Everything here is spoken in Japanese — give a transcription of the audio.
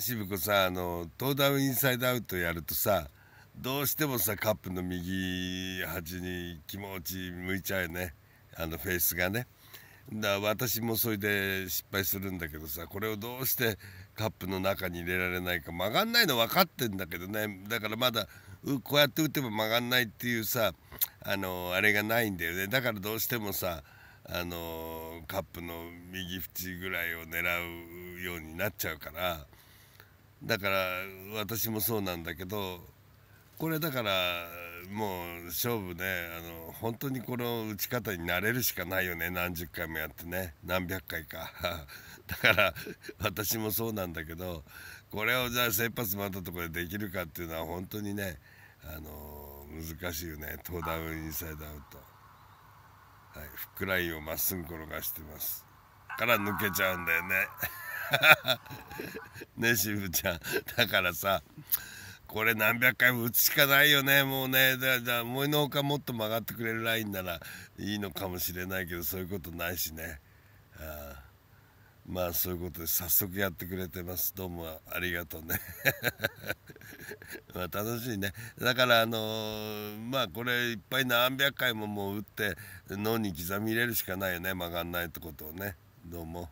渋子さあの東大インサイドアウトやるとさどうしてもさカップの右端に気持ち向いちゃうよねあのフェースがねだから私もそれで失敗するんだけどさこれをどうしてカップの中に入れられないか曲がんないの分かってんだけどねだからまだこうやって打てば曲がんないっていうさあのあれがないんだよねだからどうしてもさあのカップの右縁ぐらいを狙うようになっちゃうから。だから私もそうなんだけどこれだからもう勝負ねあの本当にこの打ち方になれるしかないよね何十回もやってね何百回か だから私もそうなんだけどこれをじゃあ先発待ったところでできるかっていうのは本当にねあの難しいよねトーダウンインサイドアウト、はい、フックラインをまっすぐ転がしてますから抜けちゃうんだよね。ねしぶちゃんだからさこれ何百回も打つしかないよねもうねだから思いのほかもっと曲がってくれるラインならいいのかもしれないけどそういうことないしねあまあそういうことで早速やってくれてますどうもありがとうね まあ楽しいねだからあのー、まあこれいっぱい何百回ももう打って脳に刻み入れるしかないよね曲がんないってことをねどうも。